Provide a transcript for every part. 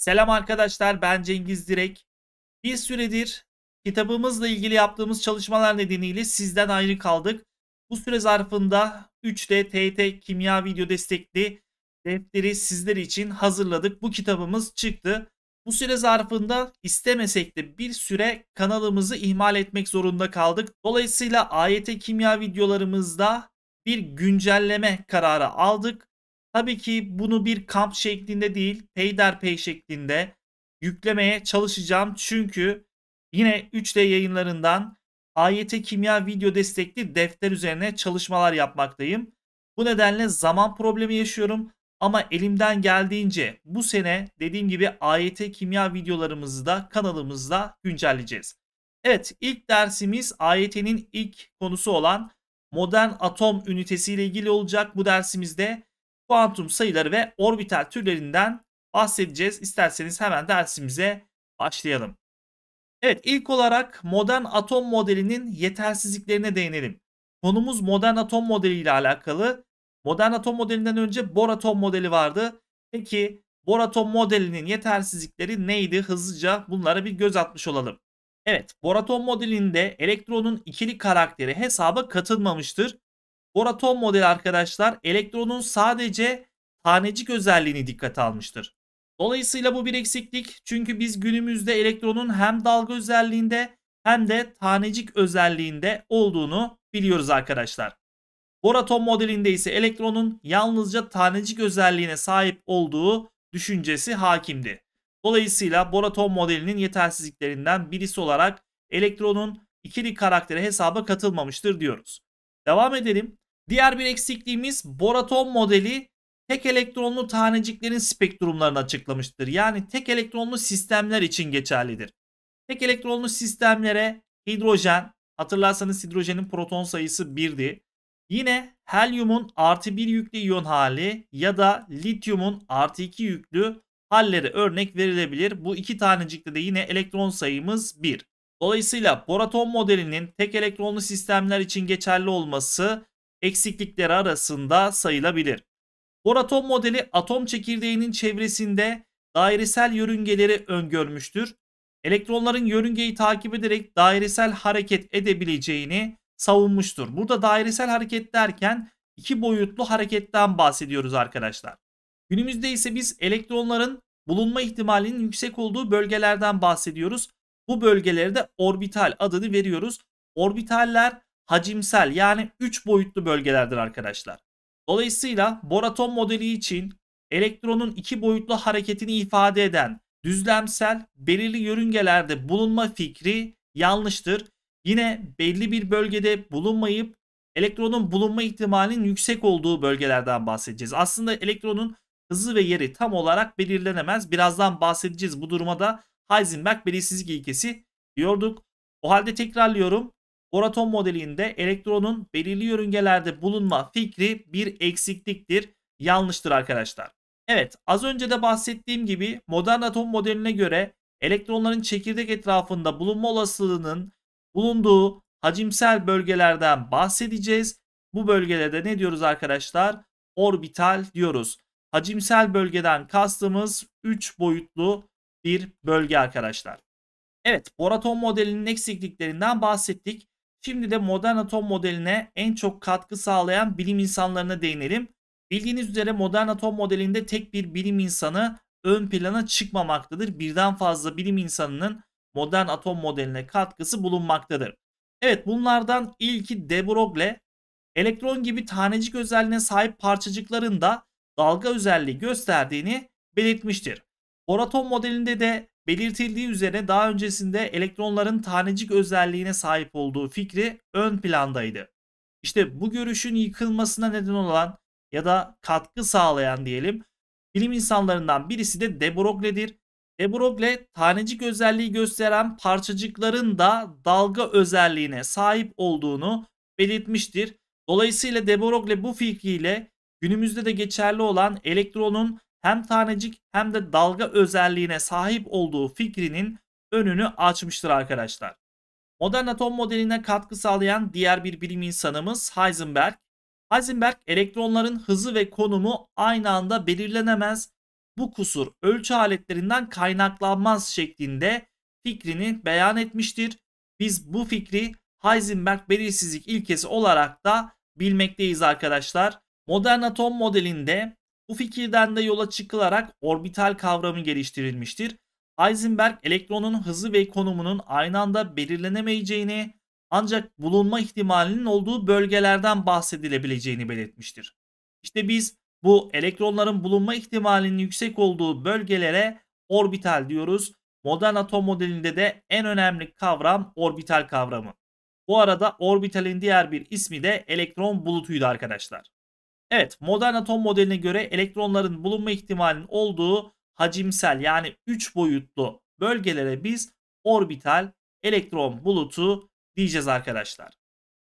Selam arkadaşlar ben Cengiz Direk. Bir süredir kitabımızla ilgili yaptığımız çalışmalar nedeniyle sizden ayrı kaldık. Bu süre zarfında 3D TT kimya video destekli defteri sizler için hazırladık. Bu kitabımız çıktı. Bu süre zarfında istemesek de bir süre kanalımızı ihmal etmek zorunda kaldık. Dolayısıyla AYT kimya videolarımızda bir güncelleme kararı aldık Tabii ki bunu bir kamp şeklinde değil peyderpey şeklinde yüklemeye çalışacağım. Çünkü yine 3D yayınlarından AYT kimya video destekli defter üzerine çalışmalar yapmaktayım. Bu nedenle zaman problemi yaşıyorum ama elimden geldiğince bu sene dediğim gibi AYT kimya videolarımızı da kanalımızda güncelleyeceğiz. Evet ilk dersimiz AYT'nin ilk konusu olan modern atom ünitesi ile ilgili olacak. Bu dersimizde kuantum sayıları ve orbital türlerinden bahsedeceğiz. İsterseniz hemen dersimize başlayalım. Evet ilk olarak modern atom modelinin yetersizliklerine değinelim. Konumuz modern atom modeli ile alakalı. Modern atom modelinden önce Bohr atom modeli vardı. Peki Bohr atom modelinin yetersizlikleri neydi? Hızlıca bunlara bir göz atmış olalım. Evet, Bohr atom modelinde elektronun ikili karakteri hesaba katılmamıştır. Boraton modeli arkadaşlar elektronun sadece tanecik özelliğini dikkate almıştır. Dolayısıyla bu bir eksiklik çünkü biz günümüzde elektronun hem dalga özelliğinde hem de tanecik özelliğinde olduğunu biliyoruz arkadaşlar. Boraton modelinde ise elektronun yalnızca tanecik özelliğine sahip olduğu düşüncesi hakimdi. Dolayısıyla Boraton modelinin yetersizliklerinden birisi olarak elektronun ikili karaktere hesaba katılmamıştır diyoruz. Devam edelim. Diğer bir eksikliğimiz boraton modeli tek elektronlu taneciklerin spektrumlarını açıklamıştır. Yani tek elektronlu sistemler için geçerlidir. Tek elektronlu sistemlere hidrojen, hatırlarsanız hidrojenin proton sayısı 1'di. Yine helyumun artı 1 yüklü iyon hali ya da lityumun artı 2 yüklü halleri örnek verilebilir. Bu iki tanecikte de yine elektron sayımız 1. Dolayısıyla boraton modelinin tek elektronlu sistemler için geçerli olması eksiklikleri arasında sayılabilir. Boraton modeli atom çekirdeğinin çevresinde dairesel yörüngeleri öngörmüştür. Elektronların yörüngeyi takip ederek dairesel hareket edebileceğini savunmuştur. Burada dairesel hareket derken iki boyutlu hareketten bahsediyoruz arkadaşlar. Günümüzde ise biz elektronların bulunma ihtimalinin yüksek olduğu bölgelerden bahsediyoruz. Bu bölgelere de orbital adını veriyoruz. Orbitaller hacimsel yani 3 boyutlu bölgelerdir arkadaşlar. Dolayısıyla boraton modeli için elektronun 2 boyutlu hareketini ifade eden düzlemsel belirli yörüngelerde bulunma fikri yanlıştır. Yine belli bir bölgede bulunmayıp elektronun bulunma ihtimalinin yüksek olduğu bölgelerden bahsedeceğiz. Aslında elektronun hızı ve yeri tam olarak belirlenemez. Birazdan bahsedeceğiz bu duruma da Heisenberg belirsizlik ilkesi diyorduk. O halde tekrarlıyorum. Oraton modelinde elektronun belirli yörüngelerde bulunma fikri bir eksikliktir, yanlıştır arkadaşlar. Evet az önce de bahsettiğim gibi modern atom modeline göre elektronların çekirdek etrafında bulunma olasılığının bulunduğu hacimsel bölgelerden bahsedeceğiz. Bu bölgelerde ne diyoruz arkadaşlar? Orbital diyoruz. Hacimsel bölgeden kastımız 3 boyutlu bir bölge arkadaşlar. Evet, boraton modelinin eksikliklerinden bahsettik. Şimdi de modern atom modeline en çok katkı sağlayan bilim insanlarına değinelim. Bildiğiniz üzere modern atom modelinde tek bir bilim insanı ön plana çıkmamaktadır. Birden fazla bilim insanının modern atom modeline katkısı bulunmaktadır. Evet bunlardan ilki de Broglie. Elektron gibi tanecik özelliğine sahip parçacıkların da dalga özelliği gösterdiğini belirtmiştir. Boraton modelinde de Belirtildiği üzere daha öncesinde elektronların tanecik özelliğine sahip olduğu fikri ön plandaydı. İşte bu görüşün yıkılmasına neden olan ya da katkı sağlayan diyelim bilim insanlarından birisi de De Broglie'dir. De Broglie tanecik özelliği gösteren parçacıkların da dalga özelliğine sahip olduğunu belirtmiştir. Dolayısıyla De Broglie bu fikriyle günümüzde de geçerli olan elektronun hem tanecik hem de dalga özelliğine sahip olduğu fikrinin önünü açmıştır arkadaşlar. Modern atom modeline katkı sağlayan diğer bir bilim insanımız Heisenberg. Heisenberg elektronların hızı ve konumu aynı anda belirlenemez, bu kusur ölçü aletlerinden kaynaklanmaz şeklinde fikrini beyan etmiştir. Biz bu fikri Heisenberg belirsizlik ilkesi olarak da bilmekteyiz arkadaşlar. Modern atom modelinde bu fikirden de yola çıkılarak orbital kavramı geliştirilmiştir. Heisenberg elektronun hızı ve konumunun aynı anda belirlenemeyeceğini ancak bulunma ihtimalinin olduğu bölgelerden bahsedilebileceğini belirtmiştir. İşte biz bu elektronların bulunma ihtimalinin yüksek olduğu bölgelere orbital diyoruz. Modern atom modelinde de en önemli kavram orbital kavramı. Bu arada orbitalin diğer bir ismi de elektron bulutuydu arkadaşlar. Evet modern atom modeline göre elektronların bulunma ihtimalinin olduğu hacimsel yani 3 boyutlu bölgelere biz orbital elektron bulutu diyeceğiz arkadaşlar.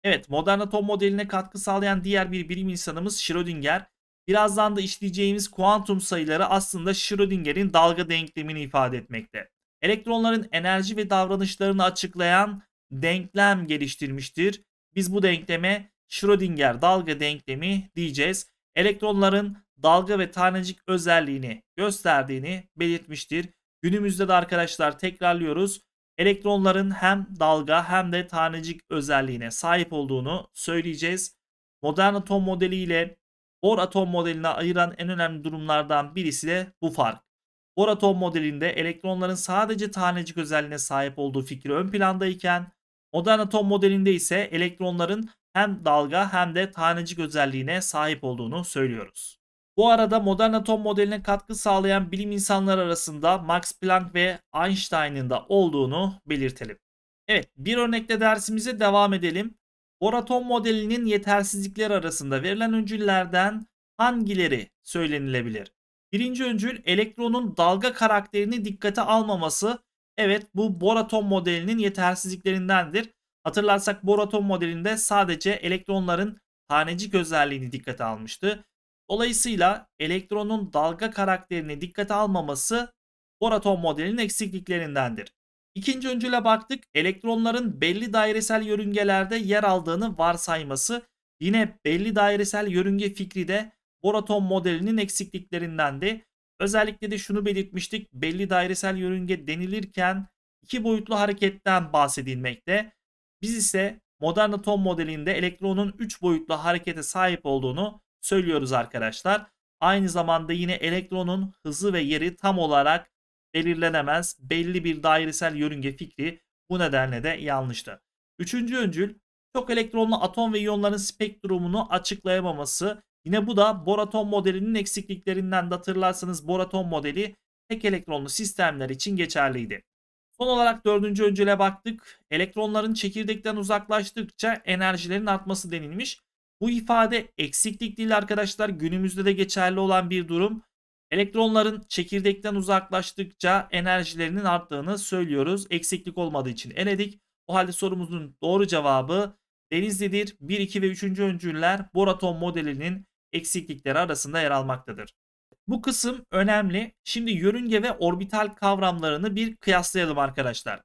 Evet modern atom modeline katkı sağlayan diğer bir bilim insanımız Schrödinger. Birazdan da işleyeceğimiz kuantum sayıları aslında Schrödinger'in dalga denklemini ifade etmekte. Elektronların enerji ve davranışlarını açıklayan denklem geliştirmiştir. Biz bu denkleme Schrödinger dalga denklemi diyeceğiz. Elektronların dalga ve tanecik özelliğini gösterdiğini belirtmiştir. Günümüzde de arkadaşlar tekrarlıyoruz. Elektronların hem dalga hem de tanecik özelliğine sahip olduğunu söyleyeceğiz. Modern atom modeli ile Bohr atom modeline ayıran en önemli durumlardan birisi de bu fark. Bohr atom modelinde elektronların sadece tanecik özelliğine sahip olduğu fikri ön plandayken modern atom modelinde ise elektronların hem dalga hem de tanecik özelliğine sahip olduğunu söylüyoruz. Bu arada modern atom modeline katkı sağlayan bilim insanları arasında Max Planck ve Einstein'ın da olduğunu belirtelim. Evet bir örnekle dersimize devam edelim. Bohr atom modelinin yetersizlikler arasında verilen öncüllerden hangileri söylenilebilir? Birinci öncül elektronun dalga karakterini dikkate almaması. Evet bu Bohr atom modelinin yetersizliklerindendir. Hatırlarsak bor atom modelinde sadece elektronların tanecik özelliğini dikkate almıştı. Dolayısıyla elektronun dalga karakterini dikkate almaması bor atom modelinin eksikliklerindendir. İkinci öncüle baktık. Elektronların belli dairesel yörüngelerde yer aldığını varsayması yine belli dairesel yörünge fikri de bor atom modelinin eksikliklerindendi. Özellikle de şunu belirtmiştik. Belli dairesel yörünge denilirken iki boyutlu hareketten bahsedilmekte. Biz ise modern atom modelinde elektronun 3 boyutlu harekete sahip olduğunu söylüyoruz arkadaşlar. Aynı zamanda yine elektronun hızı ve yeri tam olarak belirlenemez. Belli bir dairesel yörünge fikri bu nedenle de yanlıştı. Üçüncü öncül çok elektronlu atom ve iyonların spektrumunu açıklayamaması. Yine bu da Bor atom modelinin eksikliklerinden de hatırlarsanız Bor atom modeli tek elektronlu sistemler için geçerliydi. Son olarak dördüncü öncüle baktık. Elektronların çekirdekten uzaklaştıkça enerjilerin artması denilmiş. Bu ifade eksiklik değil arkadaşlar. Günümüzde de geçerli olan bir durum. Elektronların çekirdekten uzaklaştıkça enerjilerinin arttığını söylüyoruz. Eksiklik olmadığı için eledik. O halde sorumuzun doğru cevabı Denizli'dir. 1, 2 ve 3. öncüler Boraton modelinin eksiklikleri arasında yer almaktadır. Bu kısım önemli. Şimdi yörünge ve orbital kavramlarını bir kıyaslayalım arkadaşlar.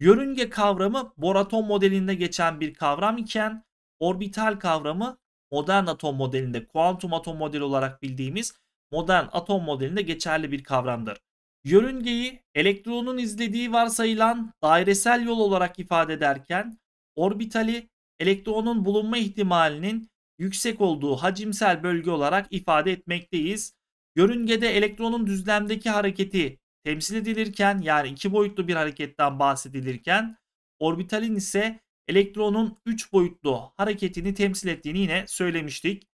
Yörünge kavramı bor atom modelinde geçen bir kavram iken orbital kavramı modern atom modelinde kuantum atom modeli olarak bildiğimiz modern atom modelinde geçerli bir kavramdır. Yörüngeyi elektronun izlediği varsayılan dairesel yol olarak ifade ederken orbitali elektronun bulunma ihtimalinin yüksek olduğu hacimsel bölge olarak ifade etmekteyiz. Yörüngede elektronun düzlemdeki hareketi temsil edilirken yani iki boyutlu bir hareketten bahsedilirken orbitalin ise elektronun 3 boyutlu hareketini temsil ettiğini yine söylemiştik.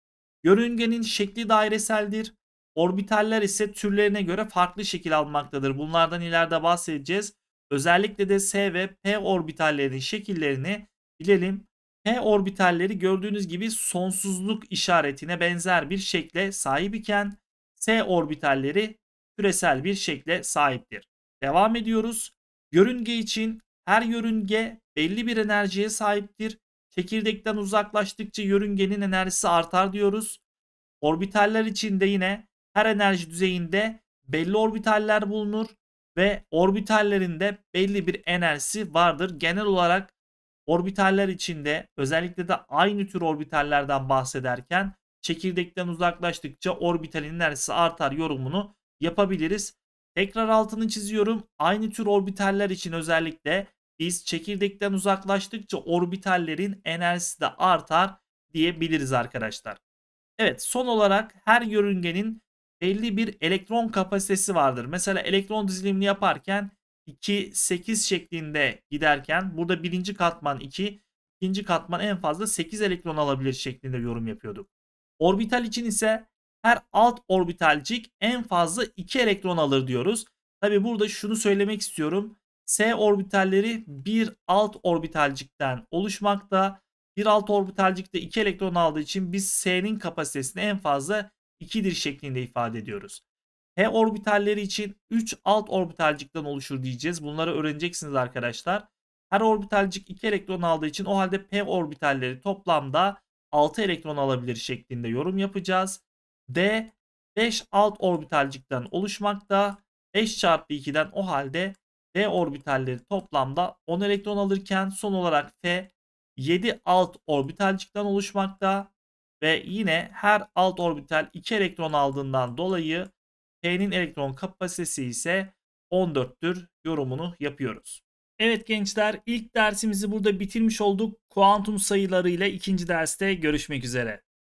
Yörüngenin şekli daireseldir. Orbitaller ise türlerine göre farklı şekil almaktadır. Bunlardan ileride bahsedeceğiz. Özellikle de S ve P orbitallerinin şekillerini bilelim. P orbitalleri gördüğünüz gibi sonsuzluk işaretine benzer bir şekle sahip iken s orbitalleri küresel bir şekle sahiptir. Devam ediyoruz. Yörünge için her yörünge belli bir enerjiye sahiptir. Çekirdekten uzaklaştıkça yörüngenin enerjisi artar diyoruz. Orbitaller için de yine her enerji düzeyinde belli orbitaller bulunur ve orbitallerinde belli bir enerjisi vardır. Genel olarak orbitaller içinde özellikle de aynı tür orbitallerden bahsederken çekirdekten uzaklaştıkça orbitalin enerjisi artar yorumunu yapabiliriz. Tekrar altını çiziyorum. Aynı tür orbitaller için özellikle biz çekirdekten uzaklaştıkça orbitallerin enerjisi de artar diyebiliriz arkadaşlar. Evet son olarak her yörüngenin belli bir elektron kapasitesi vardır. Mesela elektron dizilimini yaparken 2, 8 şeklinde giderken burada birinci katman 2, ikinci katman en fazla 8 elektron alabilir şeklinde yorum yapıyorduk. Orbital için ise her alt orbitalcik en fazla 2 elektron alır diyoruz. Tabi burada şunu söylemek istiyorum. S orbitalleri bir alt orbitalcikten oluşmakta. Bir alt orbitalcikte 2 elektron aldığı için biz S'nin kapasitesini en fazla 2'dir şeklinde ifade ediyoruz. H orbitalleri için 3 alt orbitalcikten oluşur diyeceğiz. Bunları öğreneceksiniz arkadaşlar. Her orbitalcik 2 elektron aldığı için o halde P orbitalleri toplamda 6 elektron alabilir şeklinde yorum yapacağız. D 5 alt orbitalcikten oluşmakta. 5 çarpı 2'den o halde D orbitalleri toplamda 10 elektron alırken son olarak F 7 alt orbitalcikten oluşmakta ve yine her alt orbital 2 elektron aldığından dolayı P'nin elektron kapasitesi ise 14'tür yorumunu yapıyoruz. Evet gençler ilk dersimizi burada bitirmiş olduk. Kuantum sayıları ile ikinci derste görüşmek üzere.